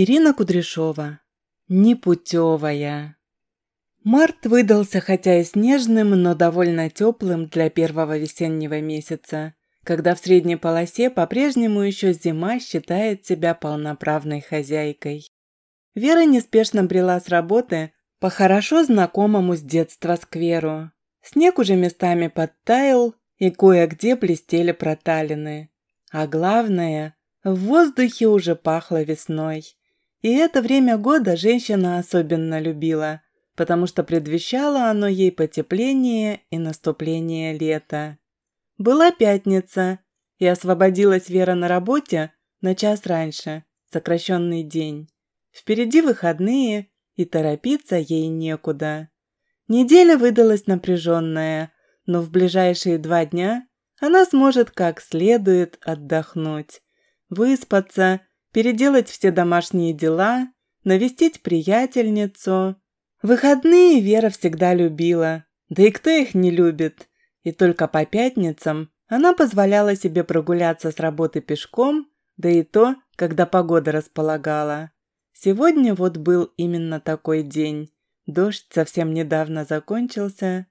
Ирина Кудряшова. Непутевая. Март выдался хотя и снежным, но довольно теплым для первого весеннего месяца, когда в средней полосе по-прежнему еще зима считает себя полноправной хозяйкой. Вера неспешно брела с работы по хорошо знакомому с детства скверу. Снег уже местами подтаял, и кое-где блестели проталины. А главное, в воздухе уже пахло весной. И это время года женщина особенно любила, потому что предвещало оно ей потепление и наступление лета. Была пятница, и освободилась Вера на работе на час раньше, сокращенный день. Впереди выходные, и торопиться ей некуда. Неделя выдалась напряженная, но в ближайшие два дня она сможет как следует отдохнуть, выспаться переделать все домашние дела, навестить приятельницу. Выходные Вера всегда любила, да и кто их не любит? И только по пятницам она позволяла себе прогуляться с работы пешком, да и то, когда погода располагала. Сегодня вот был именно такой день. Дождь совсем недавно закончился.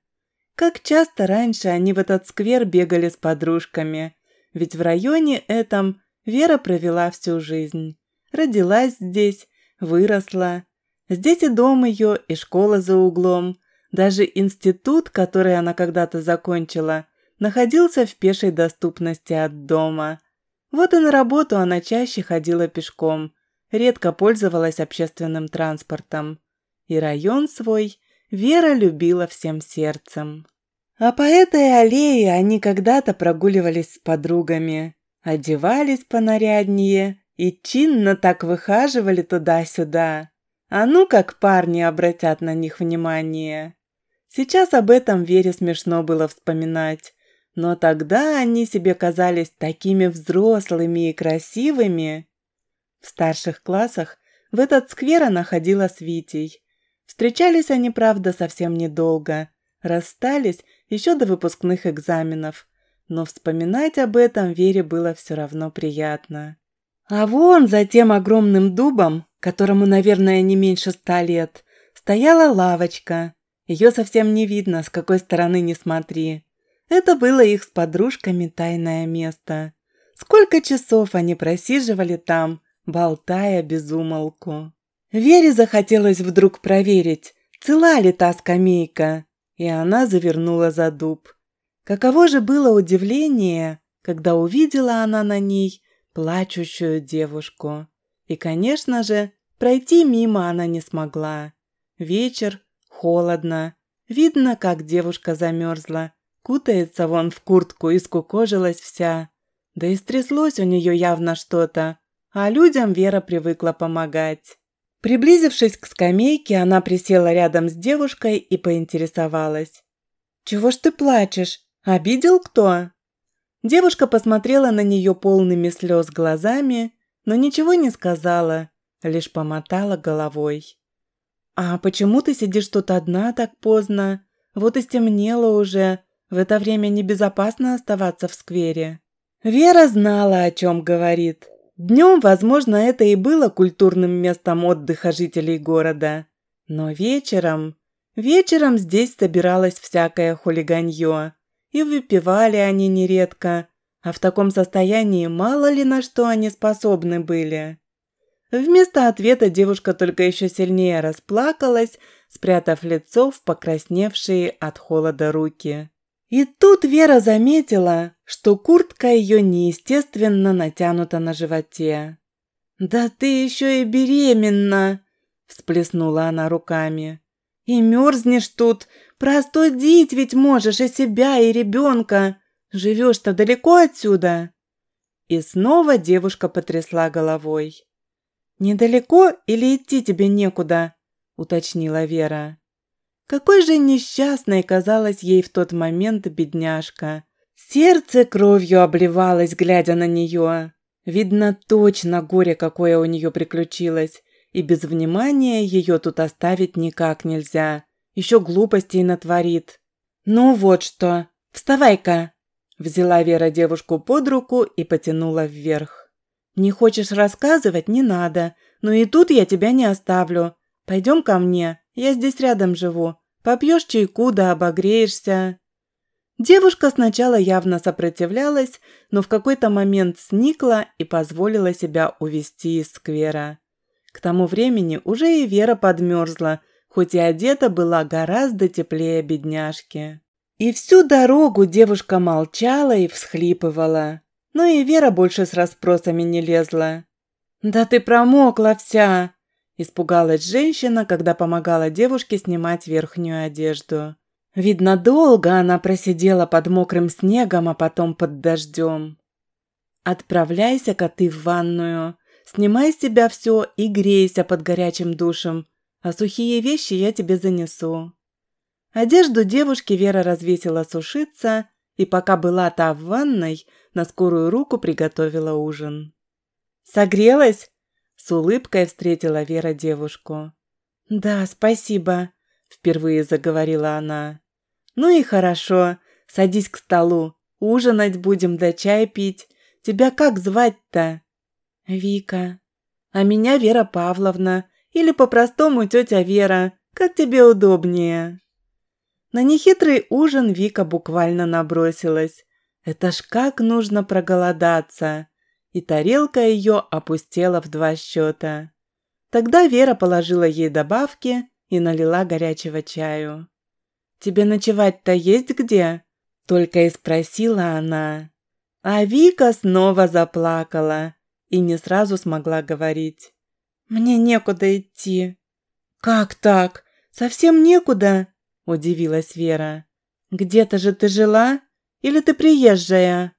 Как часто раньше они в этот сквер бегали с подружками, ведь в районе этом Вера провела всю жизнь. Родилась здесь, выросла. Здесь и дом ее, и школа за углом. Даже институт, который она когда-то закончила, находился в пешей доступности от дома. Вот и на работу она чаще ходила пешком, редко пользовалась общественным транспортом. И район свой Вера любила всем сердцем. А по этой аллее они когда-то прогуливались с подругами. Одевались понаряднее и чинно так выхаживали туда-сюда. А ну как парни обратят на них внимание. Сейчас об этом Вере смешно было вспоминать. Но тогда они себе казались такими взрослыми и красивыми. В старших классах в этот сквер она ходила с Витей. Встречались они, правда, совсем недолго. Расстались еще до выпускных экзаменов но вспоминать об этом Вере было все равно приятно. А вон за тем огромным дубом, которому, наверное, не меньше ста лет, стояла лавочка. Ее совсем не видно, с какой стороны не смотри. Это было их с подружками тайное место. Сколько часов они просиживали там, болтая без умолку. Вере захотелось вдруг проверить, цела ли та скамейка, и она завернула за дуб. Каково же было удивление, когда увидела она на ней плачущую девушку. И, конечно же, пройти мимо она не смогла. Вечер, холодно. Видно, как девушка замерзла, кутается вон в куртку и скукожилась вся. Да и стряслось у нее явно что-то, а людям Вера привыкла помогать. Приблизившись к скамейке, она присела рядом с девушкой и поинтересовалась. «Чего ж ты плачешь? «Обидел кто?» Девушка посмотрела на нее полными слез глазами, но ничего не сказала, лишь помотала головой. «А почему ты сидишь тут одна так поздно? Вот и стемнело уже. В это время небезопасно оставаться в сквере». Вера знала, о чем говорит. Днем, возможно, это и было культурным местом отдыха жителей города. Но вечером... Вечером здесь собиралось всякое хулиганье и выпивали они нередко, а в таком состоянии мало ли на что они способны были. Вместо ответа девушка только еще сильнее расплакалась, спрятав лицо в покрасневшие от холода руки. И тут Вера заметила, что куртка ее неестественно натянута на животе. «Да ты еще и беременна!» – всплеснула она руками. «И мерзнешь тут, Простудить ведь можешь и себя, и ребенка. Живешь-то далеко отсюда». И снова девушка потрясла головой. «Недалеко или идти тебе некуда?» – уточнила Вера. Какой же несчастной казалась ей в тот момент бедняжка. Сердце кровью обливалось, глядя на нее. Видно точно горе, какое у нее приключилось, и без внимания ее тут оставить никак нельзя еще глупостей натворит. Ну вот что, вставай-ка!» Взяла Вера девушку под руку и потянула вверх. «Не хочешь рассказывать – не надо, но и тут я тебя не оставлю. Пойдем ко мне, я здесь рядом живу. Попьешь чайку да обогреешься». Девушка сначала явно сопротивлялась, но в какой-то момент сникла и позволила себя увести из сквера. К тому времени уже и Вера подмерзла, хоть и одета была гораздо теплее бедняжки. И всю дорогу девушка молчала и всхлипывала. Но и Вера больше с расспросами не лезла. «Да ты промокла вся!» Испугалась женщина, когда помогала девушке снимать верхнюю одежду. Видно, долго она просидела под мокрым снегом, а потом под дождем. «Отправляйся-ка ты в ванную, снимай с себя все и грейся под горячим душем а сухие вещи я тебе занесу». Одежду девушки Вера развесила сушиться, и пока была та в ванной, на скорую руку приготовила ужин. «Согрелась?» – с улыбкой встретила Вера девушку. «Да, спасибо», – впервые заговорила она. «Ну и хорошо, садись к столу, ужинать будем да чай пить. Тебя как звать-то?» «Вика». «А меня Вера Павловна», или по-простому тетя Вера, как тебе удобнее. На нехитрый ужин Вика буквально набросилась. Это ж как нужно проголодаться. И тарелка ее опустела в два счета. Тогда Вера положила ей добавки и налила горячего чаю. «Тебе ночевать-то есть где?» Только и спросила она. А Вика снова заплакала и не сразу смогла говорить. «Мне некуда идти». «Как так? Совсем некуда?» – удивилась Вера. «Где-то же ты жила? Или ты приезжая?»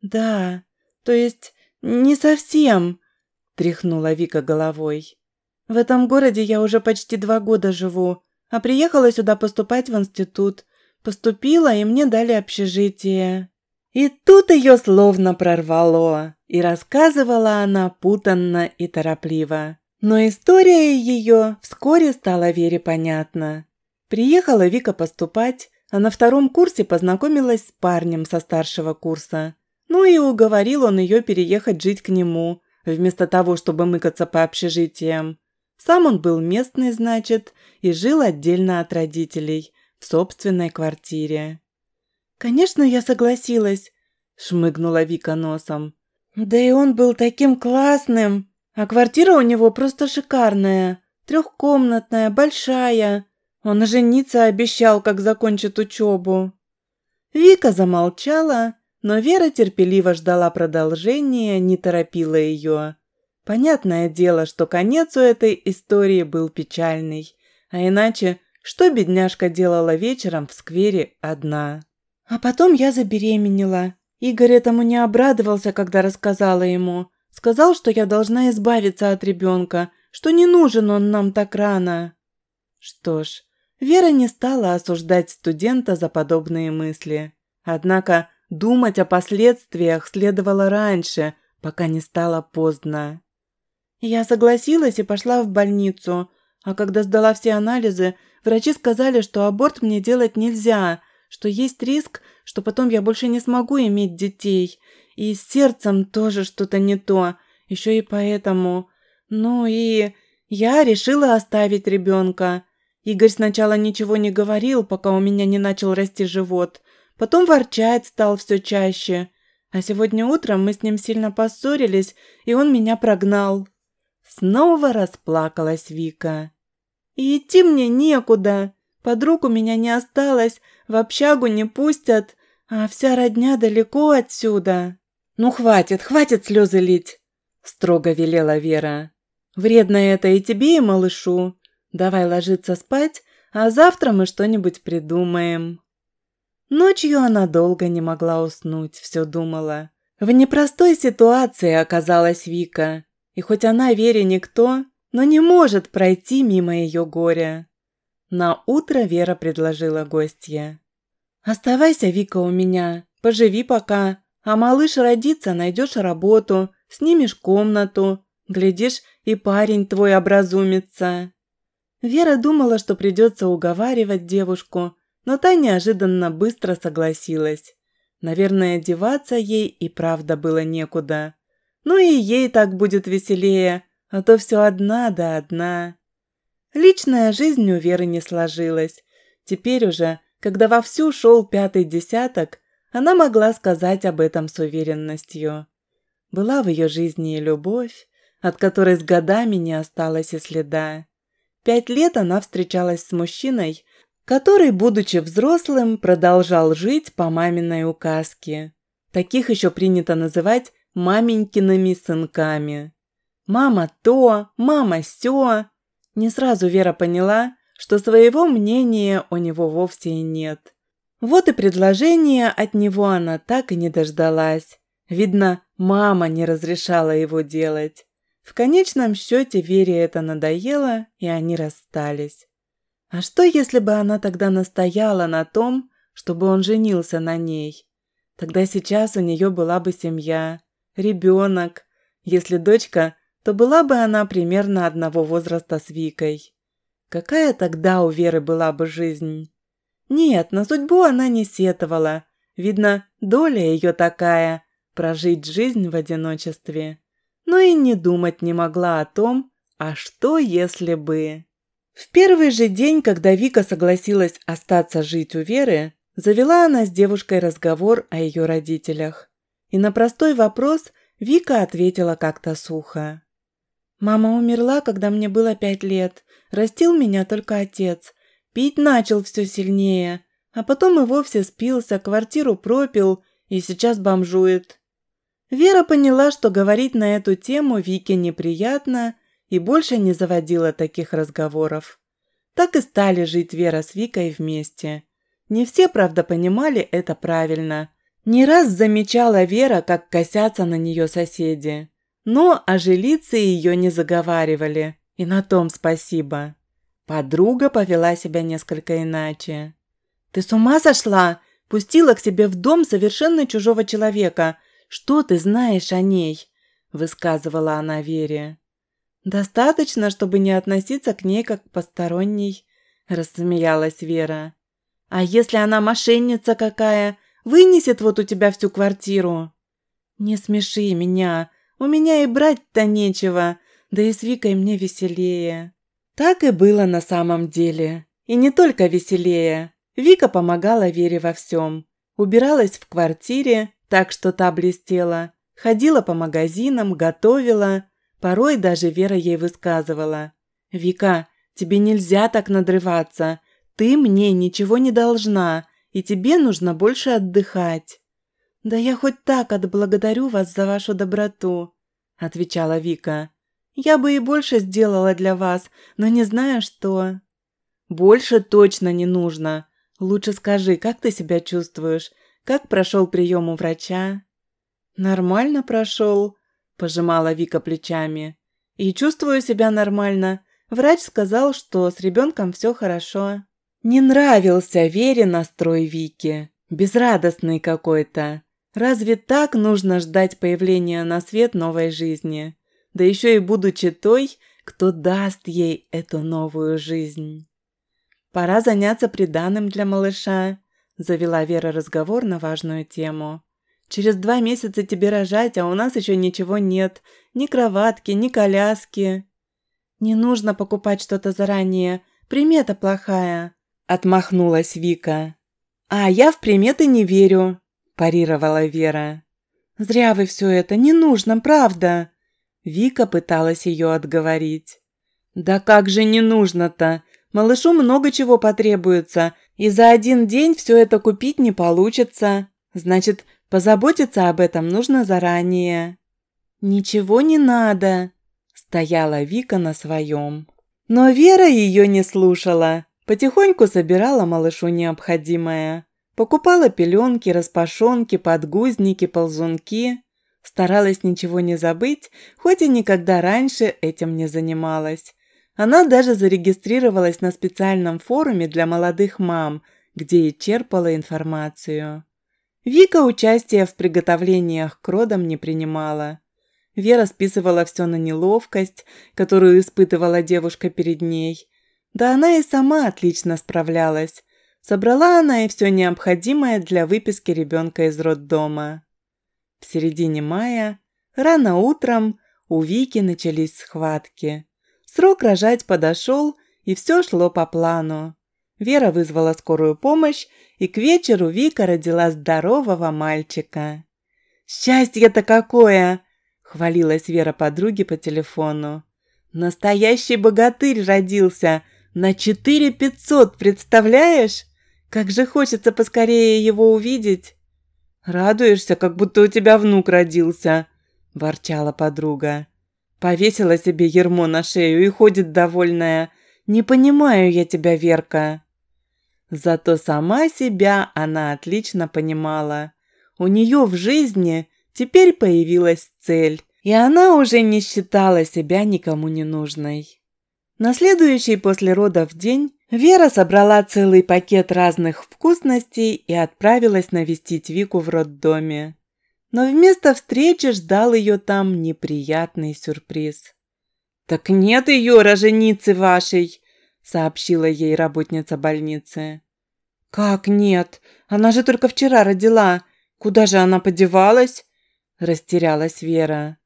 «Да, то есть не совсем», – тряхнула Вика головой. «В этом городе я уже почти два года живу, а приехала сюда поступать в институт. Поступила, и мне дали общежитие». И тут ее словно прорвало, и рассказывала она путанно и торопливо. Но история ее вскоре стала Вере понятна. Приехала Вика поступать, а на втором курсе познакомилась с парнем со старшего курса. Ну и уговорил он ее переехать жить к нему, вместо того, чтобы мыкаться по общежитиям. Сам он был местный, значит, и жил отдельно от родителей, в собственной квартире. «Конечно, я согласилась», – шмыгнула Вика носом. «Да и он был таким классным! А квартира у него просто шикарная, трехкомнатная, большая. Он и жениться обещал, как закончит учебу». Вика замолчала, но Вера терпеливо ждала продолжения, не торопила ее. Понятное дело, что конец у этой истории был печальный, а иначе что бедняжка делала вечером в сквере одна? А потом я забеременела. Игорь этому не обрадовался, когда рассказала ему. Сказал, что я должна избавиться от ребенка, что не нужен он нам так рано. Что ж, Вера не стала осуждать студента за подобные мысли. Однако думать о последствиях следовало раньше, пока не стало поздно. Я согласилась и пошла в больницу, а когда сдала все анализы, врачи сказали, что аборт мне делать нельзя, что есть риск, что потом я больше не смогу иметь детей. И с сердцем тоже что-то не то. Еще и поэтому. Ну и я решила оставить ребенка. Игорь сначала ничего не говорил, пока у меня не начал расти живот. Потом ворчать стал все чаще. А сегодня утром мы с ним сильно поссорились, и он меня прогнал. Снова расплакалась Вика. «И идти мне некуда. Подруг у меня не осталось, в общагу не пустят, а вся родня далеко отсюда». «Ну хватит, хватит слезы лить!» – строго велела Вера. «Вредно это и тебе, и малышу. Давай ложиться спать, а завтра мы что-нибудь придумаем». Ночью она долго не могла уснуть, все думала. В непростой ситуации оказалась Вика, и хоть она Вере никто, но не может пройти мимо ее горя. На утро Вера предложила гостье. «Оставайся, Вика, у меня. Поживи пока. А малыш родится, найдешь работу, снимешь комнату. Глядишь, и парень твой образумится». Вера думала, что придется уговаривать девушку, но та неожиданно быстро согласилась. Наверное, одеваться ей и правда было некуда. Ну и ей так будет веселее, а то все одна да одна. Личная жизнь у Веры не сложилась. Теперь уже, когда вовсю шел пятый десяток, она могла сказать об этом с уверенностью. Была в ее жизни и любовь, от которой с годами не осталось и следа. Пять лет она встречалась с мужчиной, который, будучи взрослым, продолжал жить по маминой указке. Таких еще принято называть маменькиными сынками. Мама то, мама сё, не сразу Вера поняла, что своего мнения у него вовсе нет. Вот и предложение от него она так и не дождалась. Видно, мама не разрешала его делать. В конечном счете Вере это надоело, и они расстались. А что, если бы она тогда настояла на том, чтобы он женился на ней? Тогда сейчас у нее была бы семья, ребенок, если дочка то была бы она примерно одного возраста с Викой. Какая тогда у Веры была бы жизнь? Нет, на судьбу она не сетовала. Видно, доля ее такая – прожить жизнь в одиночестве. Но и не думать не могла о том, а что если бы. В первый же день, когда Вика согласилась остаться жить у Веры, завела она с девушкой разговор о ее родителях. И на простой вопрос Вика ответила как-то сухо. Мама умерла, когда мне было пять лет. Растил меня только отец. Пить начал все сильнее. А потом и вовсе спился, квартиру пропил и сейчас бомжует. Вера поняла, что говорить на эту тему Вике неприятно и больше не заводила таких разговоров. Так и стали жить Вера с Викой вместе. Не все, правда, понимали это правильно. Не раз замечала Вера, как косятся на нее соседи. Но о жилице ее не заговаривали, и на том спасибо. Подруга повела себя несколько иначе. «Ты с ума сошла? Пустила к себе в дом совершенно чужого человека. Что ты знаешь о ней?» – высказывала она Вере. «Достаточно, чтобы не относиться к ней как к посторонней», – рассмеялась Вера. «А если она мошенница какая, вынесет вот у тебя всю квартиру?» «Не смеши меня», у меня и брать-то нечего, да и с Викой мне веселее». Так и было на самом деле. И не только веселее. Вика помогала Вере во всем. Убиралась в квартире, так что та блестела. Ходила по магазинам, готовила. Порой даже Вера ей высказывала. «Вика, тебе нельзя так надрываться. Ты мне ничего не должна, и тебе нужно больше отдыхать». «Да я хоть так отблагодарю вас за вашу доброту», – отвечала Вика. «Я бы и больше сделала для вас, но не знаю, что». «Больше точно не нужно. Лучше скажи, как ты себя чувствуешь? Как прошел прием у врача?» «Нормально прошел», – пожимала Вика плечами. «И чувствую себя нормально. Врач сказал, что с ребенком все хорошо». Не нравился Вере настрой Вики. Безрадостный какой-то. Разве так нужно ждать появления на свет новой жизни? Да еще и будучи той, кто даст ей эту новую жизнь. Пора заняться приданым для малыша, завела Вера разговор на важную тему. Через два месяца тебе рожать, а у нас еще ничего нет. Ни кроватки, ни коляски. Не нужно покупать что-то заранее. Примета плохая. Отмахнулась Вика. А я в приметы не верю. – парировала Вера. «Зря вы все это, не нужно, правда!» Вика пыталась ее отговорить. «Да как же не нужно-то? Малышу много чего потребуется, и за один день все это купить не получится. Значит, позаботиться об этом нужно заранее». «Ничего не надо», – стояла Вика на своем. Но Вера ее не слушала, потихоньку собирала малышу необходимое. Покупала пеленки, распашонки, подгузники, ползунки. Старалась ничего не забыть, хоть и никогда раньше этим не занималась. Она даже зарегистрировалась на специальном форуме для молодых мам, где и черпала информацию. Вика участия в приготовлениях к родам не принимала. Вера списывала все на неловкость, которую испытывала девушка перед ней. Да она и сама отлично справлялась. Собрала она и все необходимое для выписки ребенка из роддома. В середине мая, рано утром, у Вики начались схватки. Срок рожать подошел, и все шло по плану. Вера вызвала скорую помощь, и к вечеру Вика родила здорового мальчика. «Счастье-то какое!» – хвалилась Вера подруге по телефону. «Настоящий богатырь родился! На четыре пятьсот, представляешь?» Как же хочется поскорее его увидеть. Радуешься, как будто у тебя внук родился, ворчала подруга. Повесила себе ермо на шею и ходит довольная. Не понимаю я тебя, Верка. Зато сама себя она отлично понимала. У нее в жизни теперь появилась цель, и она уже не считала себя никому не нужной. На следующий после родов день Вера собрала целый пакет разных вкусностей и отправилась навестить Вику в роддоме. Но вместо встречи ждал ее там неприятный сюрприз. «Так нет ее, роженицы вашей!» – сообщила ей работница больницы. «Как нет? Она же только вчера родила. Куда же она подевалась?» – растерялась Вера.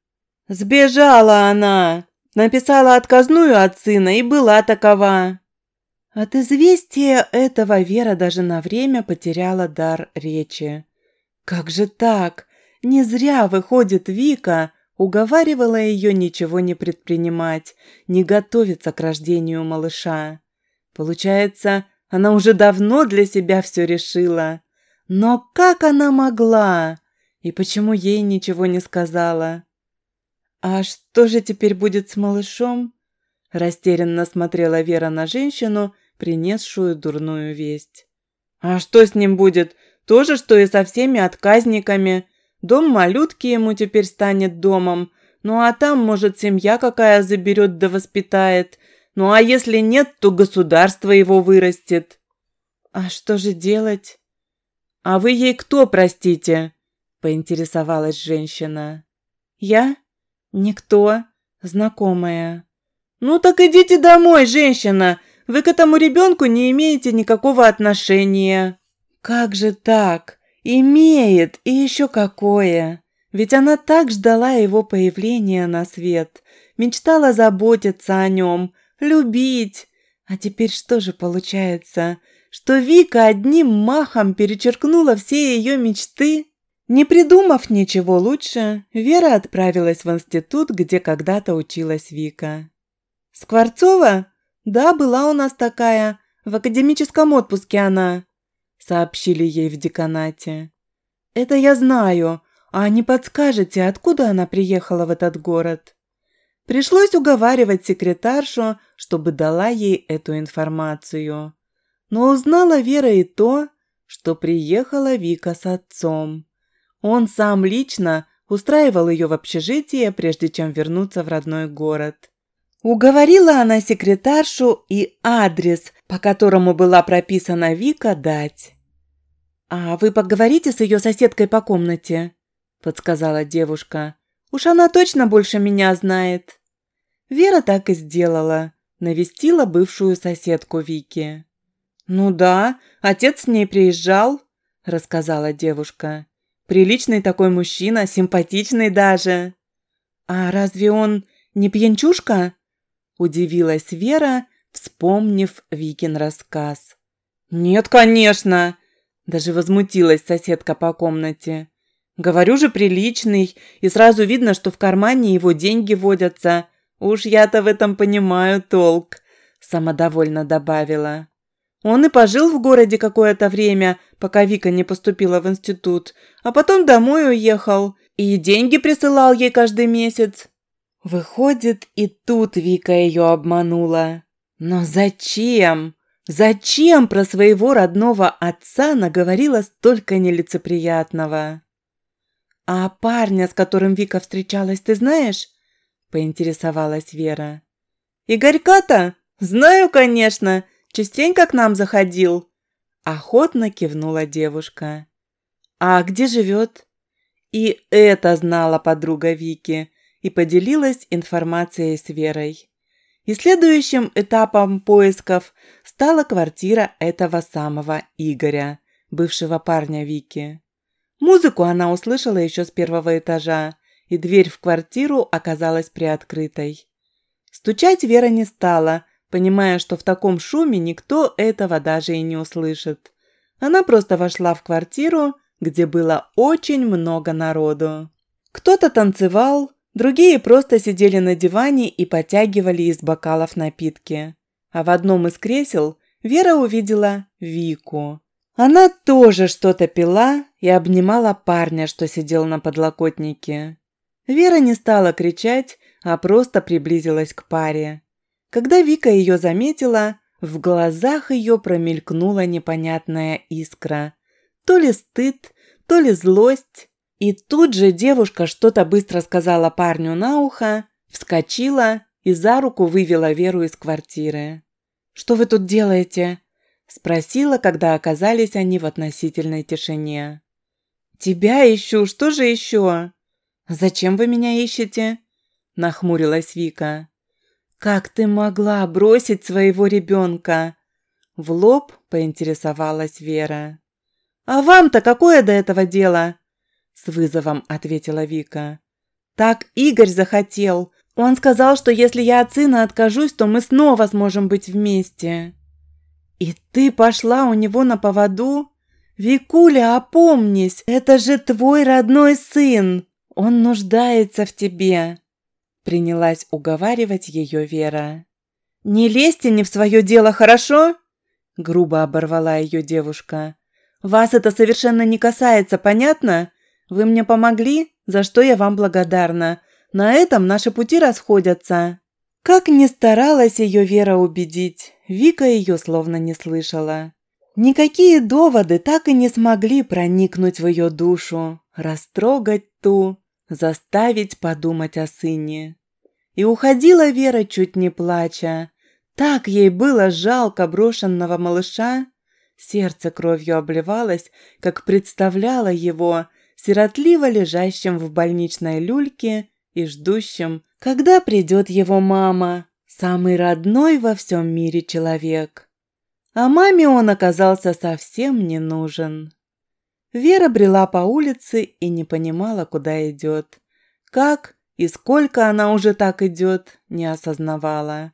«Сбежала она!» Написала отказную от сына и была такова». От известия этого Вера даже на время потеряла дар речи. «Как же так? Не зря, выходит, Вика уговаривала ее ничего не предпринимать, не готовиться к рождению малыша. Получается, она уже давно для себя все решила. Но как она могла? И почему ей ничего не сказала?» «А что же теперь будет с малышом?» Растерянно смотрела Вера на женщину, принесшую дурную весть. «А что с ним будет? То же, что и со всеми отказниками. Дом малютки ему теперь станет домом. Ну а там, может, семья какая заберет да воспитает. Ну а если нет, то государство его вырастет». «А что же делать?» «А вы ей кто, простите?» – поинтересовалась женщина. «Я?» «Никто. Знакомая». «Ну так идите домой, женщина! Вы к этому ребенку не имеете никакого отношения». «Как же так? Имеет, и еще какое!» Ведь она так ждала его появления на свет, мечтала заботиться о нем, любить. А теперь что же получается, что Вика одним махом перечеркнула все ее мечты? Не придумав ничего лучше, Вера отправилась в институт, где когда-то училась Вика. «Скворцова? Да, была у нас такая. В академическом отпуске она», – сообщили ей в деканате. «Это я знаю, а не подскажете, откуда она приехала в этот город?» Пришлось уговаривать секретаршу, чтобы дала ей эту информацию. Но узнала Вера и то, что приехала Вика с отцом. Он сам лично устраивал ее в общежитие, прежде чем вернуться в родной город. Уговорила она секретаршу и адрес, по которому была прописана Вика, дать. «А вы поговорите с ее соседкой по комнате?» – подсказала девушка. «Уж она точно больше меня знает». Вера так и сделала, навестила бывшую соседку Вики. «Ну да, отец с ней приезжал», – рассказала девушка. Приличный такой мужчина, симпатичный даже. А разве он не пьянчушка? Удивилась Вера, вспомнив Викин рассказ. Нет, конечно, даже возмутилась соседка по комнате. Говорю же, приличный, и сразу видно, что в кармане его деньги водятся. Уж я-то в этом понимаю толк, самодовольно добавила. Он и пожил в городе какое-то время, пока Вика не поступила в институт, а потом домой уехал и деньги присылал ей каждый месяц. Выходит, и тут Вика ее обманула. Но зачем? Зачем про своего родного отца наговорила столько нелицеприятного? «А парня, с которым Вика встречалась, ты знаешь?» – поинтересовалась Вера. «Игорька-то? Знаю, конечно!» Частенько к нам заходил?» Охотно кивнула девушка. «А где живет?» И это знала подруга Вики и поделилась информацией с Верой. И следующим этапом поисков стала квартира этого самого Игоря, бывшего парня Вики. Музыку она услышала еще с первого этажа, и дверь в квартиру оказалась приоткрытой. Стучать Вера не стала, понимая, что в таком шуме никто этого даже и не услышит. Она просто вошла в квартиру, где было очень много народу. Кто-то танцевал, другие просто сидели на диване и потягивали из бокалов напитки. А в одном из кресел Вера увидела Вику. Она тоже что-то пила и обнимала парня, что сидел на подлокотнике. Вера не стала кричать, а просто приблизилась к паре. Когда Вика ее заметила, в глазах ее промелькнула непонятная искра. То ли стыд, то ли злость. И тут же девушка что-то быстро сказала парню на ухо, вскочила и за руку вывела Веру из квартиры. «Что вы тут делаете?» – спросила, когда оказались они в относительной тишине. «Тебя ищу, что же еще?» «Зачем вы меня ищете?» – нахмурилась Вика. «Как ты могла бросить своего ребенка?» В лоб поинтересовалась Вера. «А вам-то какое до этого дело?» С вызовом ответила Вика. «Так Игорь захотел. Он сказал, что если я от сына откажусь, то мы снова сможем быть вместе». «И ты пошла у него на поводу?» «Викуля, опомнись, это же твой родной сын! Он нуждается в тебе!» Принялась уговаривать ее Вера. «Не лезьте не в свое дело, хорошо?» Грубо оборвала ее девушка. «Вас это совершенно не касается, понятно? Вы мне помогли, за что я вам благодарна. На этом наши пути расходятся». Как ни старалась ее Вера убедить, Вика ее словно не слышала. Никакие доводы так и не смогли проникнуть в ее душу, растрогать ту, заставить подумать о сыне. И уходила Вера, чуть не плача. Так ей было жалко брошенного малыша. Сердце кровью обливалось, как представляла его, сиротливо лежащим в больничной люльке и ждущим, когда придет его мама, самый родной во всем мире человек. А маме он оказался совсем не нужен. Вера брела по улице и не понимала, куда идет. Как и сколько она уже так идет, не осознавала.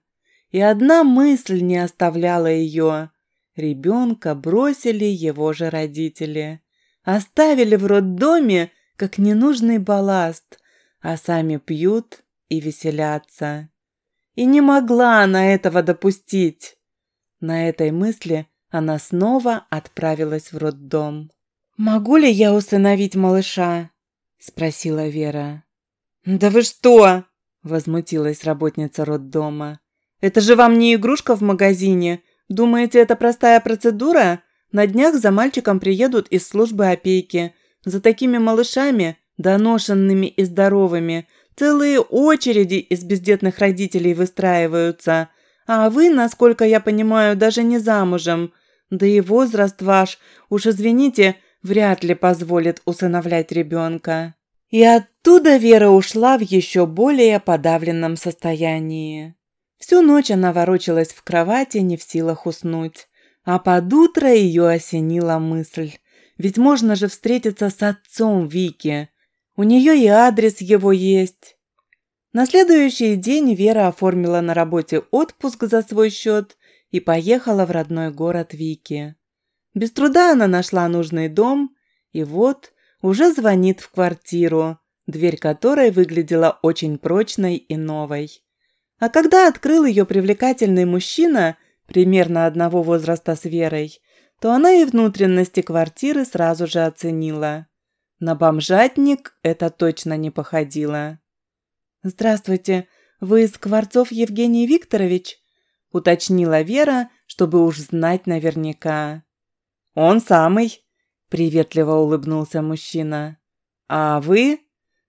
И одна мысль не оставляла ее. Ребенка бросили его же родители. Оставили в роддоме, как ненужный балласт, а сами пьют и веселятся. И не могла она этого допустить. На этой мысли она снова отправилась в роддом. «Могу ли я усыновить малыша?» – спросила Вера. «Да вы что?» – возмутилась работница роддома. «Это же вам не игрушка в магазине. Думаете, это простая процедура? На днях за мальчиком приедут из службы опеки. За такими малышами, доношенными и здоровыми, целые очереди из бездетных родителей выстраиваются. А вы, насколько я понимаю, даже не замужем. Да и возраст ваш, уж извините, вряд ли позволит усыновлять ребенка. И от Оттуда Вера ушла в еще более подавленном состоянии. Всю ночь она ворочалась в кровати, не в силах уснуть. А под утро ее осенила мысль. Ведь можно же встретиться с отцом Вики. У нее и адрес его есть. На следующий день Вера оформила на работе отпуск за свой счет и поехала в родной город Вики. Без труда она нашла нужный дом, и вот уже звонит в квартиру – дверь которой выглядела очень прочной и новой. А когда открыл ее привлекательный мужчина, примерно одного возраста с Верой, то она и внутренности квартиры сразу же оценила. На бомжатник это точно не походило. «Здравствуйте, вы из кварцов Евгений Викторович?» – уточнила Вера, чтобы уж знать наверняка. «Он самый!» – приветливо улыбнулся мужчина. «А вы?»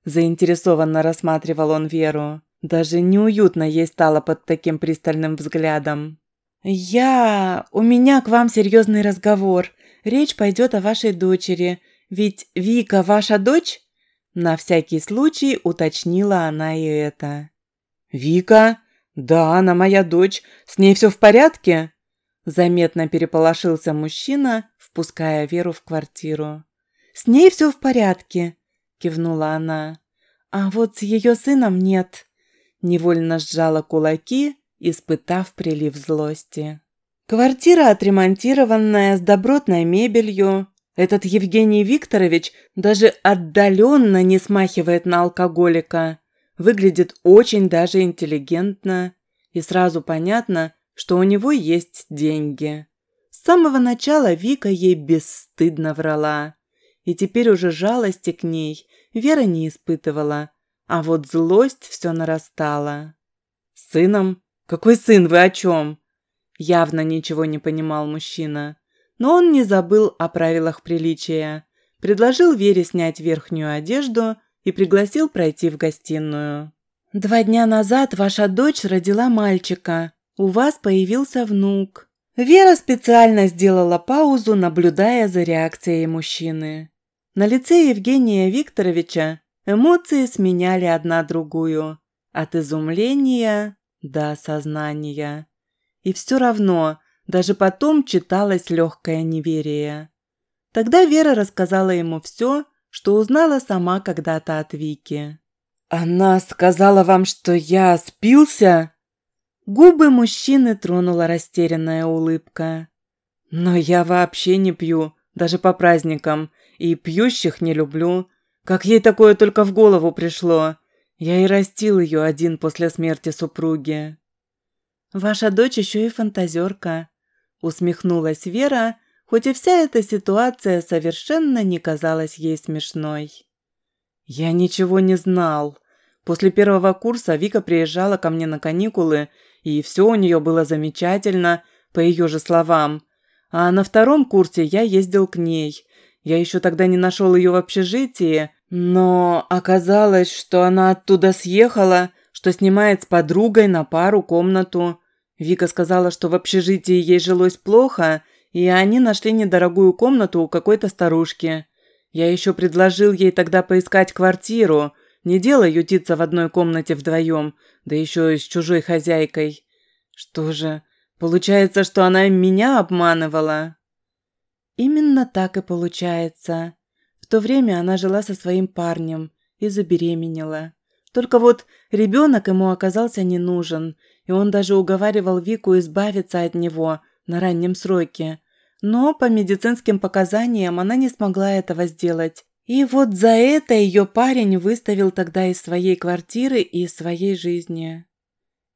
Заинтересованно рассматривал он Веру. Даже неуютно ей стало под таким пристальным взглядом. «Я... У меня к вам серьезный разговор. Речь пойдет о вашей дочери. Ведь Вика ваша дочь?» На всякий случай уточнила она и это. «Вика? Да, она моя дочь. С ней все в порядке?» Заметно переполошился мужчина, впуская Веру в квартиру. «С ней все в порядке», — кивнула она. «А вот с ее сыном нет». Невольно сжала кулаки, испытав прилив злости. Квартира отремонтированная, с добротной мебелью. Этот Евгений Викторович даже отдаленно не смахивает на алкоголика. Выглядит очень даже интеллигентно. И сразу понятно, что у него есть деньги. С самого начала Вика ей бесстыдно врала. И теперь уже жалости к ней Вера не испытывала, а вот злость все нарастала. «Сыном? Какой сын? Вы о чем?» Явно ничего не понимал мужчина. Но он не забыл о правилах приличия. Предложил Вере снять верхнюю одежду и пригласил пройти в гостиную. «Два дня назад ваша дочь родила мальчика. У вас появился внук». Вера специально сделала паузу, наблюдая за реакцией мужчины. На лице Евгения Викторовича эмоции сменяли одна другую. От изумления до осознания. И все равно, даже потом читалось легкое неверие. Тогда Вера рассказала ему все, что узнала сама когда-то от Вики. «Она сказала вам, что я спился?» Губы мужчины тронула растерянная улыбка. «Но я вообще не пью, даже по праздникам и пьющих не люблю. Как ей такое только в голову пришло? Я и растил ее один после смерти супруги». «Ваша дочь еще и фантазерка», – усмехнулась Вера, хоть и вся эта ситуация совершенно не казалась ей смешной. «Я ничего не знал. После первого курса Вика приезжала ко мне на каникулы, и все у нее было замечательно, по ее же словам. А на втором курсе я ездил к ней, я еще тогда не нашел ее в общежитии, но оказалось, что она оттуда съехала, что снимает с подругой на пару комнату. Вика сказала, что в общежитии ей жилось плохо, и они нашли недорогую комнату у какой-то старушки. Я еще предложил ей тогда поискать квартиру. Не дело ютиться в одной комнате вдвоем, да еще и с чужой хозяйкой. Что же, получается, что она меня обманывала? Именно так и получается. В то время она жила со своим парнем и забеременела. Только вот ребенок ему оказался не нужен, и он даже уговаривал Вику избавиться от него на раннем сроке. Но по медицинским показаниям она не смогла этого сделать. И вот за это ее парень выставил тогда из своей квартиры и из своей жизни.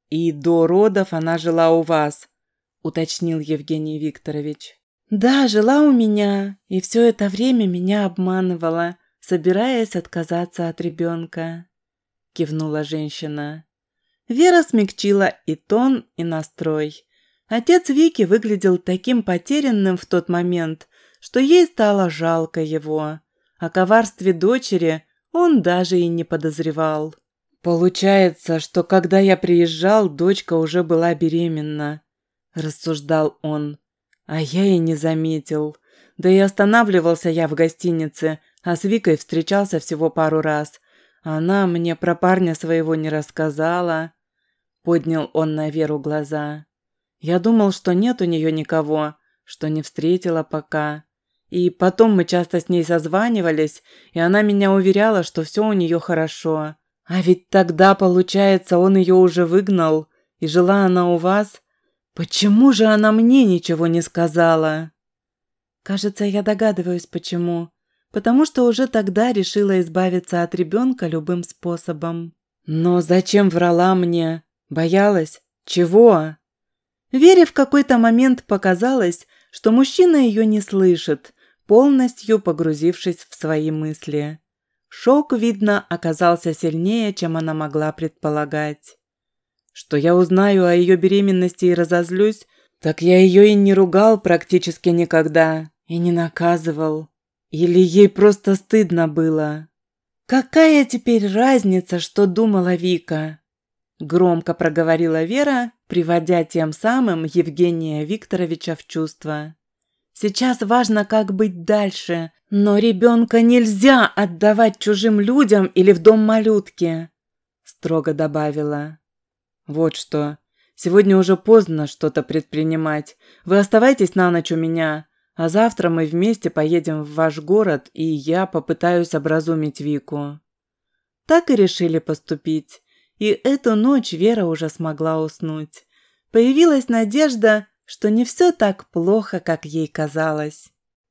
«И до родов она жила у вас», – уточнил Евгений Викторович. Да, жила у меня, и все это время меня обманывала, собираясь отказаться от ребенка. Кивнула женщина. Вера смягчила и тон, и настрой. Отец Вики выглядел таким потерянным в тот момент, что ей стало жалко его. О коварстве дочери он даже и не подозревал. «Получается, что когда я приезжал, дочка уже была беременна», – рассуждал он. А я и не заметил. Да и останавливался я в гостинице, а с Викой встречался всего пару раз. Она мне про парня своего не рассказала. Поднял он на Веру глаза. Я думал, что нет у нее никого, что не встретила пока. И потом мы часто с ней созванивались, и она меня уверяла, что все у нее хорошо. А ведь тогда, получается, он ее уже выгнал, и жила она у вас – Почему же она мне ничего не сказала? Кажется, я догадываюсь, почему. Потому что уже тогда решила избавиться от ребенка любым способом. Но зачем врала мне? Боялась? Чего? Вере в какой-то момент показалось, что мужчина ее не слышит, полностью погрузившись в свои мысли. Шок, видно, оказался сильнее, чем она могла предполагать что я узнаю о ее беременности и разозлюсь, так я ее и не ругал практически никогда, и не наказывал. Или ей просто стыдно было. «Какая теперь разница, что думала Вика?» Громко проговорила Вера, приводя тем самым Евгения Викторовича в чувство. «Сейчас важно, как быть дальше, но ребенка нельзя отдавать чужим людям или в дом малютки», строго добавила. «Вот что. Сегодня уже поздно что-то предпринимать. Вы оставайтесь на ночь у меня, а завтра мы вместе поедем в ваш город, и я попытаюсь образумить Вику». Так и решили поступить. И эту ночь Вера уже смогла уснуть. Появилась надежда, что не все так плохо, как ей казалось.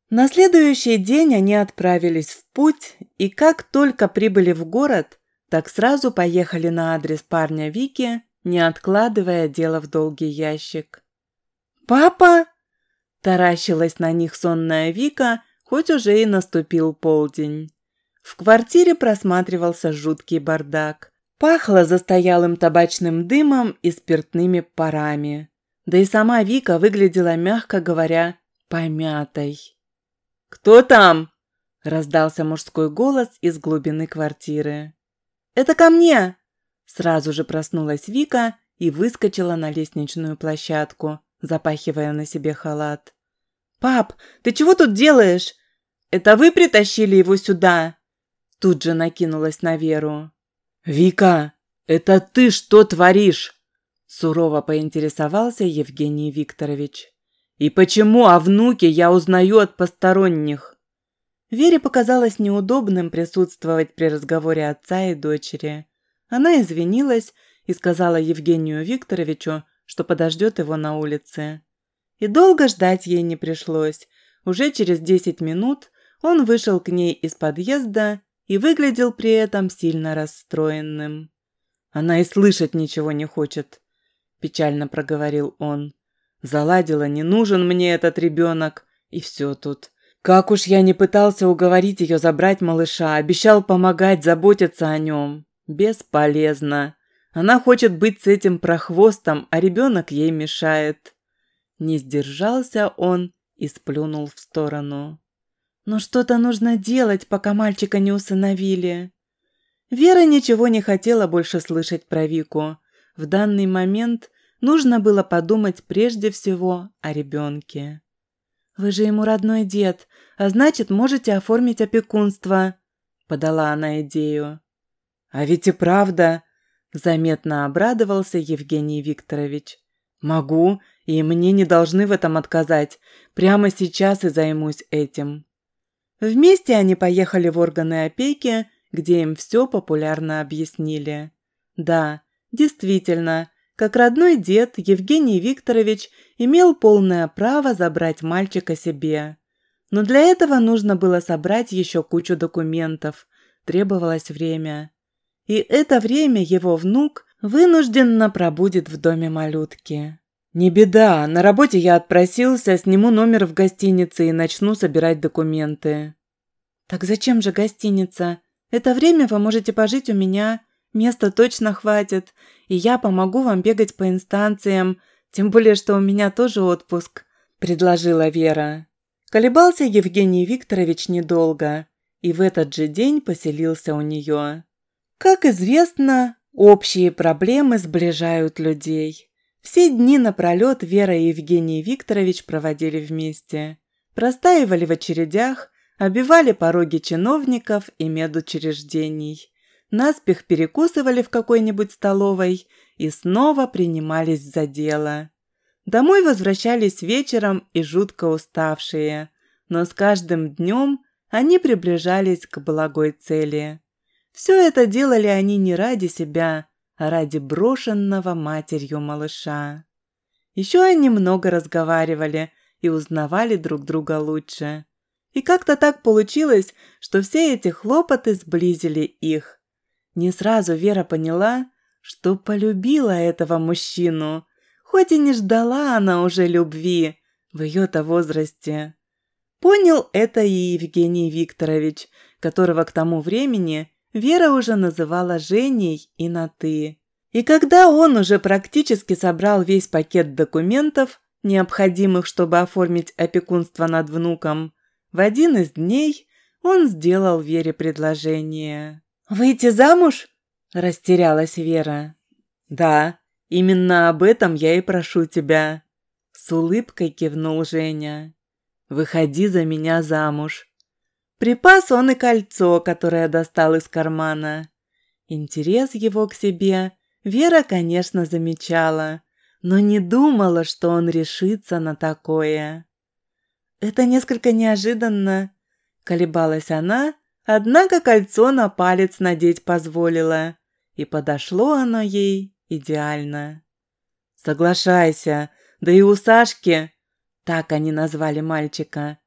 На следующий день они отправились в путь, и как только прибыли в город, так сразу поехали на адрес парня Вики – не откладывая дело в долгий ящик. «Папа!» – таращилась на них сонная Вика, хоть уже и наступил полдень. В квартире просматривался жуткий бардак. Пахло застоялым табачным дымом и спиртными парами. Да и сама Вика выглядела, мягко говоря, помятой. «Кто там?» – раздался мужской голос из глубины квартиры. «Это ко мне!» Сразу же проснулась Вика и выскочила на лестничную площадку, запахивая на себе халат. «Пап, ты чего тут делаешь? Это вы притащили его сюда?» Тут же накинулась на Веру. «Вика, это ты что творишь?» Сурово поинтересовался Евгений Викторович. «И почему о внуке я узнаю от посторонних?» Вере показалось неудобным присутствовать при разговоре отца и дочери. Она извинилась и сказала Евгению Викторовичу, что подождет его на улице. И долго ждать ей не пришлось. Уже через 10 минут он вышел к ней из подъезда и выглядел при этом сильно расстроенным. «Она и слышать ничего не хочет», – печально проговорил он. «Заладила, не нужен мне этот ребенок, и все тут. Как уж я не пытался уговорить ее забрать малыша, обещал помогать, заботиться о нем. Бесполезно. Она хочет быть с этим прохвостом, а ребенок ей мешает. Не сдержался он и сплюнул в сторону. Но что-то нужно делать, пока мальчика не усыновили. Вера ничего не хотела больше слышать про Вику. В данный момент нужно было подумать прежде всего о ребенке. «Вы же ему родной дед, а значит, можете оформить опекунство», – подала она идею. «А ведь и правда!» – заметно обрадовался Евгений Викторович. «Могу, и мне не должны в этом отказать. Прямо сейчас и займусь этим». Вместе они поехали в органы опеки, где им все популярно объяснили. Да, действительно, как родной дед Евгений Викторович имел полное право забрать мальчика себе. Но для этого нужно было собрать еще кучу документов. Требовалось время и это время его внук вынужденно пробудет в доме малютки. «Не беда, на работе я отпросился, сниму номер в гостинице и начну собирать документы». «Так зачем же гостиница? Это время вы можете пожить у меня, места точно хватит, и я помогу вам бегать по инстанциям, тем более, что у меня тоже отпуск», – предложила Вера. Колебался Евгений Викторович недолго, и в этот же день поселился у нее. Как известно, общие проблемы сближают людей. Все дни напролет Вера и Евгений Викторович проводили вместе. Простаивали в очередях, обивали пороги чиновников и медучреждений. Наспех перекусывали в какой-нибудь столовой и снова принимались за дело. Домой возвращались вечером и жутко уставшие, но с каждым днем они приближались к благой цели. Все это делали они не ради себя, а ради брошенного матерью малыша. Еще они много разговаривали и узнавали друг друга лучше. И как-то так получилось, что все эти хлопоты сблизили их. Не сразу Вера поняла, что полюбила этого мужчину, хоть и не ждала она уже любви в ее-то возрасте. Понял это и Евгений Викторович, которого к тому времени Вера уже называла Женей и на «ты». И когда он уже практически собрал весь пакет документов, необходимых, чтобы оформить опекунство над внуком, в один из дней он сделал Вере предложение. «Выйти замуж?» – растерялась Вера. «Да, именно об этом я и прошу тебя», – с улыбкой кивнул Женя. «Выходи за меня замуж. Припас он и кольцо, которое достал из кармана. Интерес его к себе Вера, конечно, замечала, но не думала, что он решится на такое. «Это несколько неожиданно», – колебалась она, однако кольцо на палец надеть позволила, и подошло оно ей идеально. «Соглашайся, да и у Сашки», – так они назвали мальчика,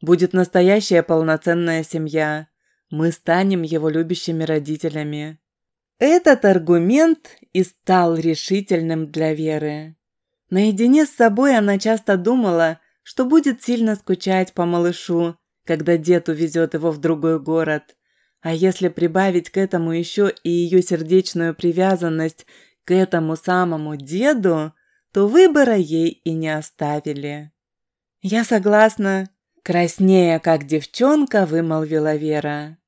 Будет настоящая полноценная семья. Мы станем его любящими родителями. Этот аргумент и стал решительным для Веры. Наедине с собой она часто думала, что будет сильно скучать по малышу, когда дед увезет его в другой город. А если прибавить к этому еще и ее сердечную привязанность к этому самому деду, то выбора ей и не оставили. «Я согласна», Краснее, как девчонка, вымолвила Вера.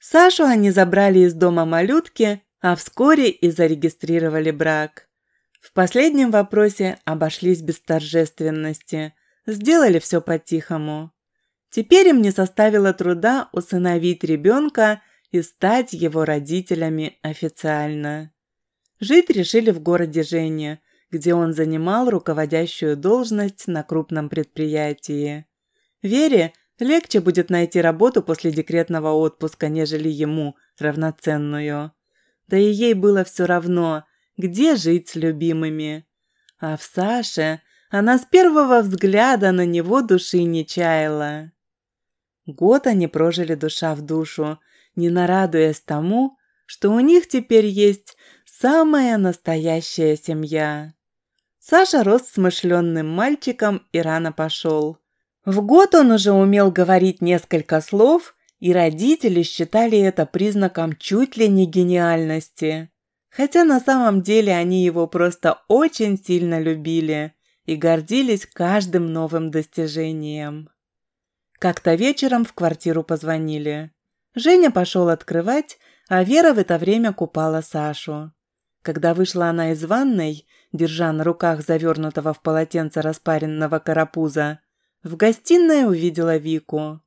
Сашу они забрали из дома малютки, а вскоре и зарегистрировали брак. В последнем вопросе обошлись без торжественности, сделали все по-тихому. Теперь им не составило труда усыновить ребенка и стать его родителями официально. Жить решили в городе Жене, где он занимал руководящую должность на крупном предприятии. Вере легче будет найти работу после декретного отпуска, нежели ему, равноценную. Да и ей было все равно, где жить с любимыми. А в Саше она с первого взгляда на него души не чаяла. Год они прожили душа в душу, не нарадуясь тому, что у них теперь есть самая настоящая семья. Саша рос смышленным мальчиком и рано пошел. В год он уже умел говорить несколько слов, и родители считали это признаком чуть ли не гениальности. Хотя на самом деле они его просто очень сильно любили и гордились каждым новым достижением. Как-то вечером в квартиру позвонили. Женя пошел открывать, а Вера в это время купала Сашу. Когда вышла она из ванной, держа на руках завернутого в полотенце распаренного карапуза, в гостиной увидела Вику.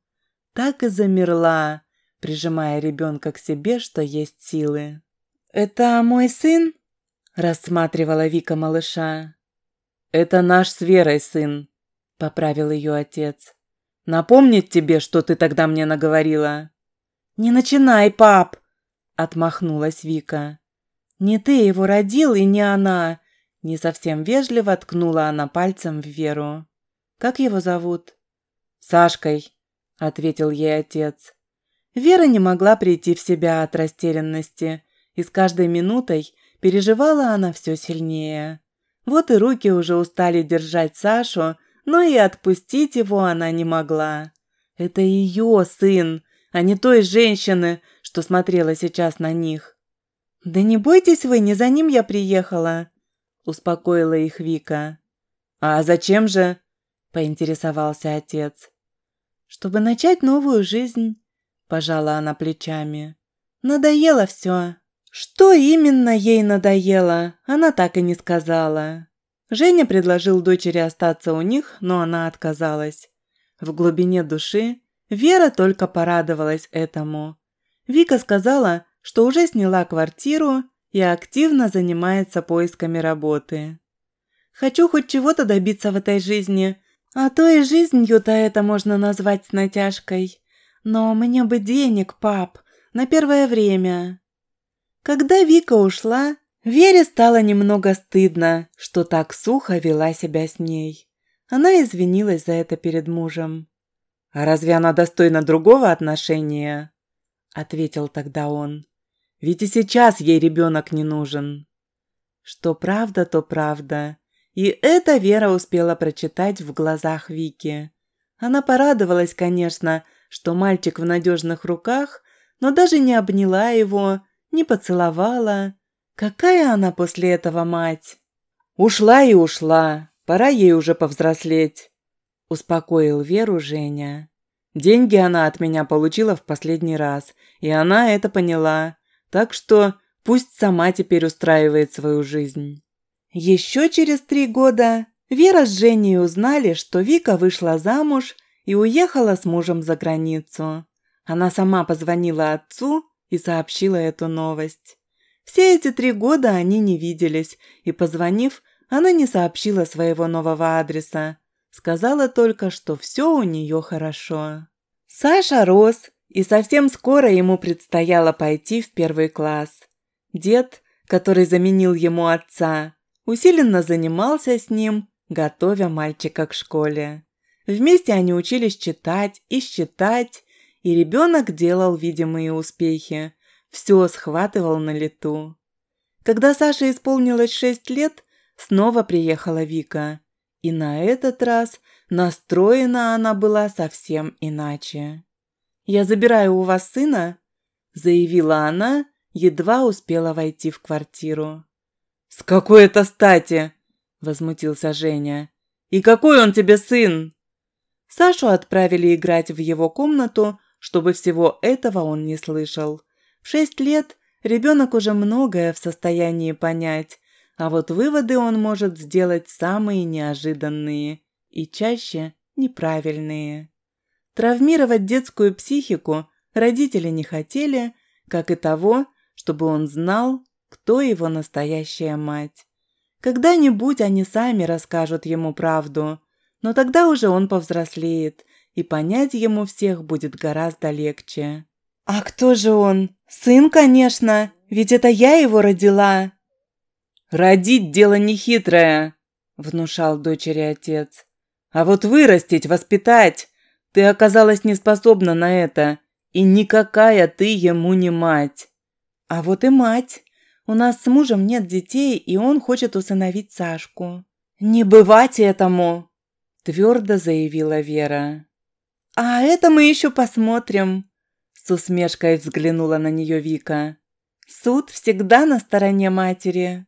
Так и замерла, прижимая ребенка к себе, что есть силы. «Это мой сын?» – рассматривала Вика малыша. «Это наш с Верой сын», – поправил ее отец. «Напомнить тебе, что ты тогда мне наговорила?» «Не начинай, пап!» – отмахнулась Вика. «Не ты его родил и не она!» – не совсем вежливо ткнула она пальцем в Веру. Как его зовут?» «Сашкой», – ответил ей отец. Вера не могла прийти в себя от растерянности, и с каждой минутой переживала она все сильнее. Вот и руки уже устали держать Сашу, но и отпустить его она не могла. Это ее сын, а не той женщины, что смотрела сейчас на них. «Да не бойтесь вы, не за ним я приехала», – успокоила их Вика. «А зачем же?» поинтересовался отец. «Чтобы начать новую жизнь», – пожала она плечами. «Надоело все». Что именно ей надоело, она так и не сказала. Женя предложил дочери остаться у них, но она отказалась. В глубине души Вера только порадовалась этому. Вика сказала, что уже сняла квартиру и активно занимается поисками работы. «Хочу хоть чего-то добиться в этой жизни, а то и жизнью-то это можно назвать с натяжкой. Но мне бы денег, пап, на первое время. Когда Вика ушла, Вере стало немного стыдно, что так сухо вела себя с ней. Она извинилась за это перед мужем. «А разве она достойна другого отношения?» – ответил тогда он. «Ведь и сейчас ей ребенок не нужен». Что правда, то правда. И это Вера успела прочитать в глазах Вики. Она порадовалась, конечно, что мальчик в надежных руках, но даже не обняла его, не поцеловала. Какая она после этого мать? «Ушла и ушла. Пора ей уже повзрослеть», – успокоил Веру Женя. «Деньги она от меня получила в последний раз, и она это поняла. Так что пусть сама теперь устраивает свою жизнь». Еще через три года Вера с Женей узнали, что Вика вышла замуж и уехала с мужем за границу. Она сама позвонила отцу и сообщила эту новость. Все эти три года они не виделись, и, позвонив, она не сообщила своего нового адреса. Сказала только, что все у нее хорошо. Саша рос, и совсем скоро ему предстояло пойти в первый класс. Дед, который заменил ему отца, усиленно занимался с ним, готовя мальчика к школе. Вместе они учились читать и считать, и ребенок делал видимые успехи, все схватывал на лету. Когда Саше исполнилось шесть лет, снова приехала Вика. И на этот раз настроена она была совсем иначе. «Я забираю у вас сына», – заявила она, едва успела войти в квартиру. «С какой это стати?» – возмутился Женя. «И какой он тебе сын?» Сашу отправили играть в его комнату, чтобы всего этого он не слышал. В шесть лет ребенок уже многое в состоянии понять, а вот выводы он может сделать самые неожиданные и чаще неправильные. Травмировать детскую психику родители не хотели, как и того, чтобы он знал, кто его настоящая мать. Когда-нибудь они сами расскажут ему правду, но тогда уже он повзрослеет, и понять ему всех будет гораздо легче. «А кто же он? Сын, конечно, ведь это я его родила!» «Родить дело нехитрое!» – внушал дочери отец. «А вот вырастить, воспитать! Ты оказалась неспособна на это, и никакая ты ему не мать!» «А вот и мать!» У нас с мужем нет детей, и он хочет усыновить Сашку». «Не бывать этому!» – твердо заявила Вера. «А это мы еще посмотрим!» – с усмешкой взглянула на нее Вика. «Суд всегда на стороне матери».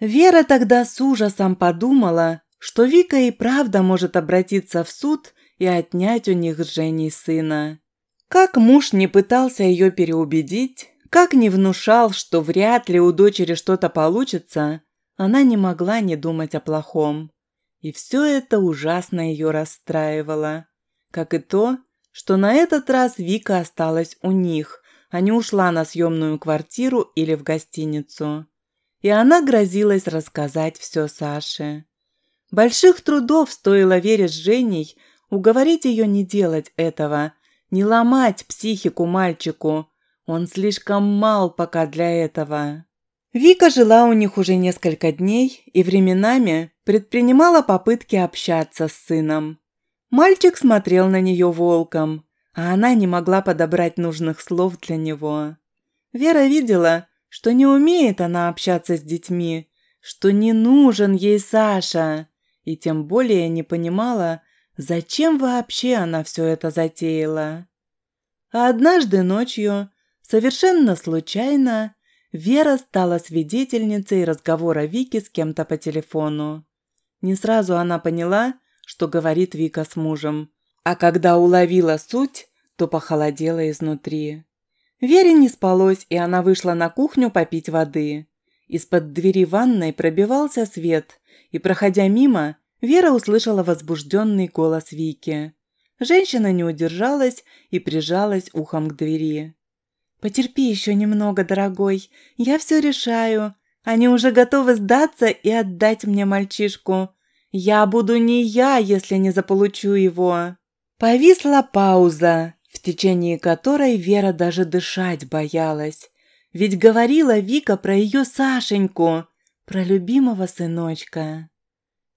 Вера тогда с ужасом подумала, что Вика и правда может обратиться в суд и отнять у них с Женей сына. Как муж не пытался ее переубедить, как не внушал, что вряд ли у дочери что-то получится, она не могла не думать о плохом. И все это ужасно ее расстраивало. Как и то, что на этот раз Вика осталась у них, а не ушла на съемную квартиру или в гостиницу. И она грозилась рассказать все Саше. Больших трудов стоило Вере с Женей уговорить ее не делать этого, не ломать психику мальчику, он слишком мал пока для этого. Вика жила у них уже несколько дней и временами предпринимала попытки общаться с сыном. Мальчик смотрел на нее волком, а она не могла подобрать нужных слов для него. Вера видела, что не умеет она общаться с детьми, что не нужен ей Саша, и тем более не понимала, зачем вообще она все это затеяла. А однажды ночью Совершенно случайно Вера стала свидетельницей разговора Вики с кем-то по телефону. Не сразу она поняла, что говорит Вика с мужем, а когда уловила суть, то похолодела изнутри. Вере не спалось, и она вышла на кухню попить воды. Из-под двери ванной пробивался свет, и, проходя мимо, Вера услышала возбужденный голос Вики. Женщина не удержалась и прижалась ухом к двери. «Потерпи еще немного, дорогой, я все решаю. Они уже готовы сдаться и отдать мне мальчишку. Я буду не я, если не заполучу его». Повисла пауза, в течение которой Вера даже дышать боялась. Ведь говорила Вика про ее Сашеньку, про любимого сыночка.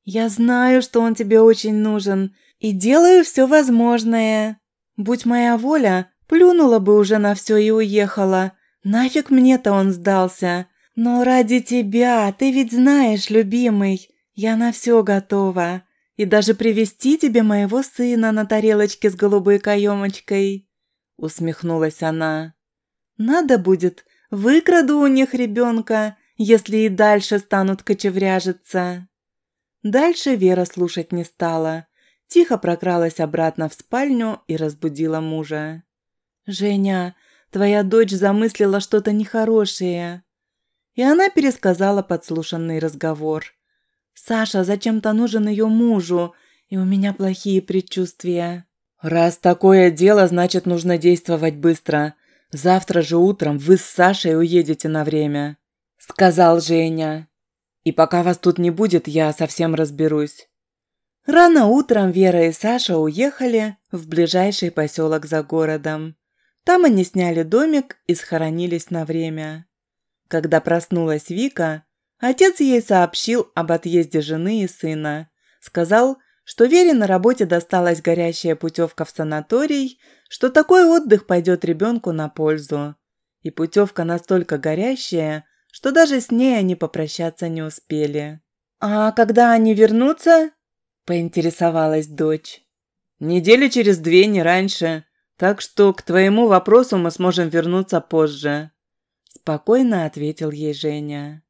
«Я знаю, что он тебе очень нужен, и делаю все возможное. Будь моя воля, Плюнула бы уже на все и уехала. Нафиг мне-то он сдался. Но ради тебя, ты ведь знаешь, любимый, я на все готова. И даже привести тебе моего сына на тарелочке с голубой каемочкой. Усмехнулась она. Надо будет, выкраду у них ребенка, если и дальше станут кочевряжиться. Дальше Вера слушать не стала. Тихо прокралась обратно в спальню и разбудила мужа. «Женя, твоя дочь замыслила что-то нехорошее». И она пересказала подслушанный разговор. «Саша зачем-то нужен ее мужу, и у меня плохие предчувствия». «Раз такое дело, значит, нужно действовать быстро. Завтра же утром вы с Сашей уедете на время», – сказал Женя. «И пока вас тут не будет, я совсем разберусь». Рано утром Вера и Саша уехали в ближайший поселок за городом. Там они сняли домик и схоронились на время. Когда проснулась Вика, отец ей сообщил об отъезде жены и сына. Сказал, что Вере на работе досталась горящая путевка в санаторий, что такой отдых пойдет ребенку на пользу. И путевка настолько горящая, что даже с ней они попрощаться не успели. «А когда они вернутся?» – поинтересовалась дочь. «Недели через две, не раньше», так что к твоему вопросу мы сможем вернуться позже», – спокойно ответил ей Женя.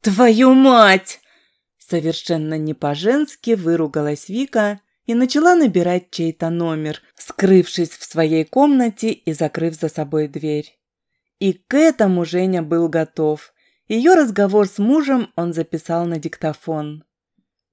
«Твою мать!» Совершенно не по-женски выругалась Вика и начала набирать чей-то номер, скрывшись в своей комнате и закрыв за собой дверь. И к этому Женя был готов. Ее разговор с мужем он записал на диктофон.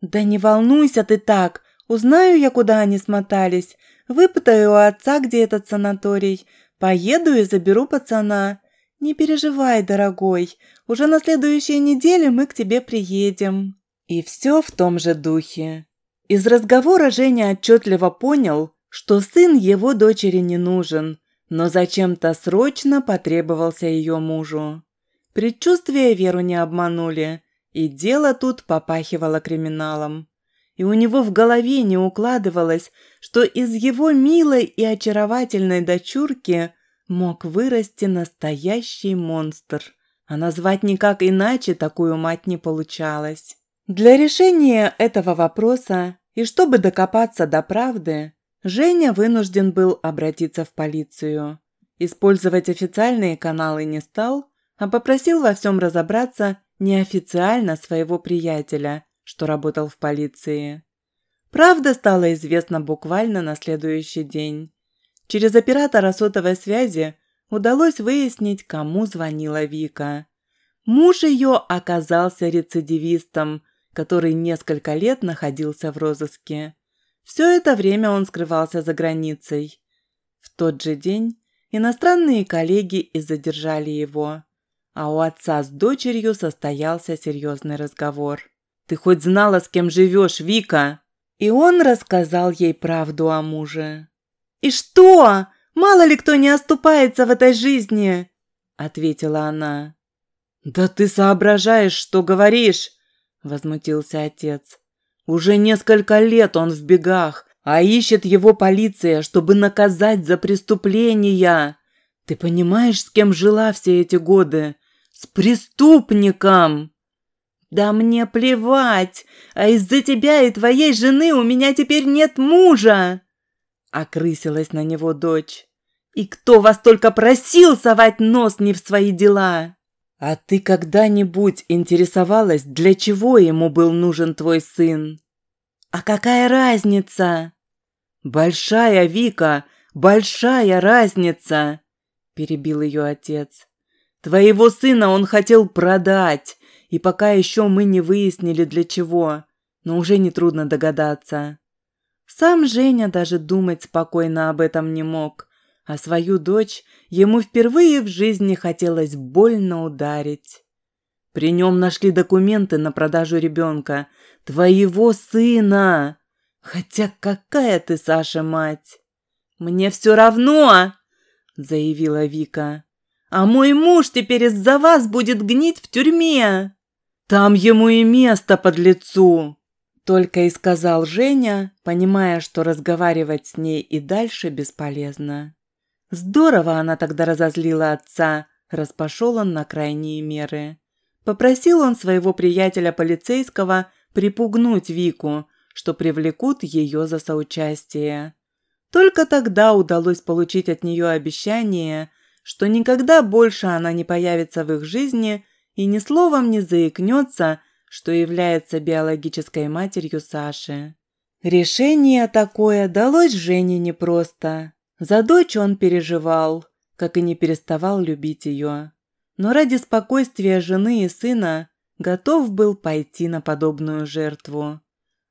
«Да не волнуйся ты так, узнаю я, куда они смотались, Выпытаю у отца, где этот санаторий. Поеду и заберу пацана. Не переживай, дорогой. Уже на следующей неделе мы к тебе приедем». И все в том же духе. Из разговора Женя отчетливо понял, что сын его дочери не нужен, но зачем-то срочно потребовался ее мужу. Предчувствия Веру не обманули, и дело тут попахивало криминалом и у него в голове не укладывалось, что из его милой и очаровательной дочурки мог вырасти настоящий монстр, а назвать никак иначе такую мать не получалось. Для решения этого вопроса и чтобы докопаться до правды, Женя вынужден был обратиться в полицию. Использовать официальные каналы не стал, а попросил во всем разобраться неофициально своего приятеля, что работал в полиции. Правда стала известна буквально на следующий день. Через оператора сотовой связи удалось выяснить, кому звонила Вика. Муж ее оказался рецидивистом, который несколько лет находился в розыске. Все это время он скрывался за границей. В тот же день иностранные коллеги и задержали его, а у отца с дочерью состоялся серьезный разговор. Ты хоть знала, с кем живешь, Вика?» И он рассказал ей правду о муже. «И что? Мало ли кто не оступается в этой жизни!» Ответила она. «Да ты соображаешь, что говоришь!» Возмутился отец. «Уже несколько лет он в бегах, а ищет его полиция, чтобы наказать за преступления. Ты понимаешь, с кем жила все эти годы? С преступником!» «Да мне плевать! А из-за тебя и твоей жены у меня теперь нет мужа!» Окрысилась на него дочь. «И кто вас только просил совать нос не в свои дела?» «А ты когда-нибудь интересовалась, для чего ему был нужен твой сын?» «А какая разница?» «Большая, Вика, большая разница!» – перебил ее отец. «Твоего сына он хотел продать, и пока еще мы не выяснили для чего, но уже нетрудно догадаться. Сам Женя даже думать спокойно об этом не мог, а свою дочь ему впервые в жизни хотелось больно ударить. При нем нашли документы на продажу ребенка. Твоего сына! Хотя какая ты, Саша, мать! Мне все равно, заявила Вика. А мой муж теперь из-за вас будет гнить в тюрьме. Там ему и место под лицу, только и сказал Женя, понимая, что разговаривать с ней и дальше бесполезно. Здорово она тогда разозлила отца, распошел он на крайние меры. Попросил он своего приятеля полицейского припугнуть Вику, что привлекут ее за соучастие. Только тогда удалось получить от нее обещание, что никогда больше она не появится в их жизни и ни словом не заикнется, что является биологической матерью Саши. Решение такое далось Жене непросто. За дочь он переживал, как и не переставал любить ее. Но ради спокойствия жены и сына готов был пойти на подобную жертву.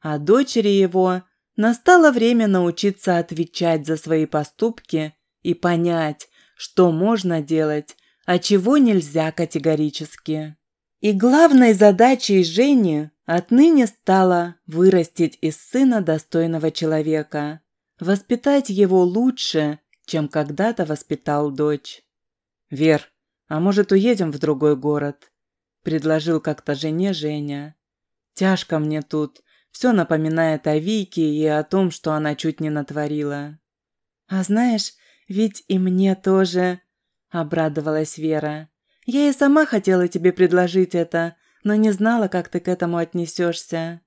А дочери его настало время научиться отвечать за свои поступки и понять, что можно делать, а чего нельзя категорически. И главной задачей Жени отныне стало вырастить из сына достойного человека, воспитать его лучше, чем когда-то воспитал дочь. «Вер, а может, уедем в другой город?» – предложил как-то жене Женя. «Тяжко мне тут. Все напоминает о Вике и о том, что она чуть не натворила». «А знаешь, ведь и мне тоже...» Обрадовалась Вера. «Я и сама хотела тебе предложить это, но не знала, как ты к этому отнесешься».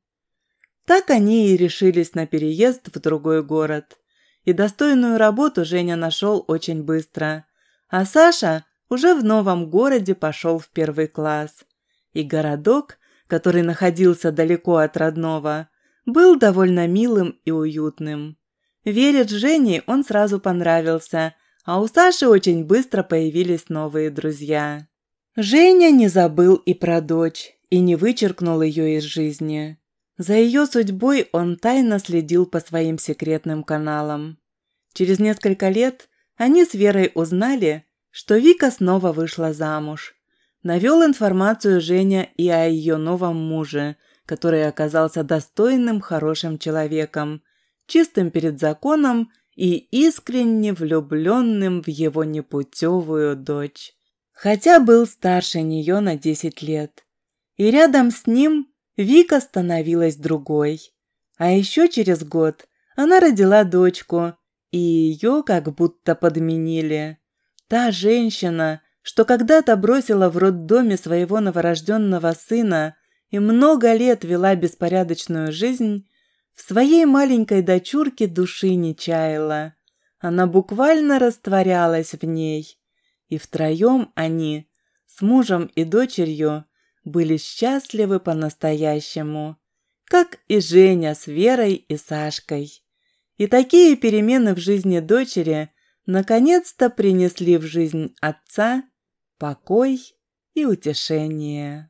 Так они и решились на переезд в другой город. И достойную работу Женя нашел очень быстро. А Саша уже в новом городе пошел в первый класс. И городок, который находился далеко от родного, был довольно милым и уютным. Вере Жене он сразу понравился – а у Саши очень быстро появились новые друзья. Женя не забыл и про дочь, и не вычеркнул ее из жизни. За ее судьбой он тайно следил по своим секретным каналам. Через несколько лет они с Верой узнали, что Вика снова вышла замуж. Навел информацию Женя и о ее новом муже, который оказался достойным, хорошим человеком, чистым перед законом и искренне влюбленным в его непутевую дочь. Хотя был старше нее на 10 лет. И рядом с ним Вика становилась другой. А еще через год она родила дочку, и ее как будто подменили. Та женщина, что когда-то бросила в роддоме своего новорожденного сына и много лет вела беспорядочную жизнь, в своей маленькой дочурке души не чаяла. Она буквально растворялась в ней. И втроем они, с мужем и дочерью, были счастливы по-настоящему, как и Женя с Верой и Сашкой. И такие перемены в жизни дочери наконец-то принесли в жизнь отца покой и утешение.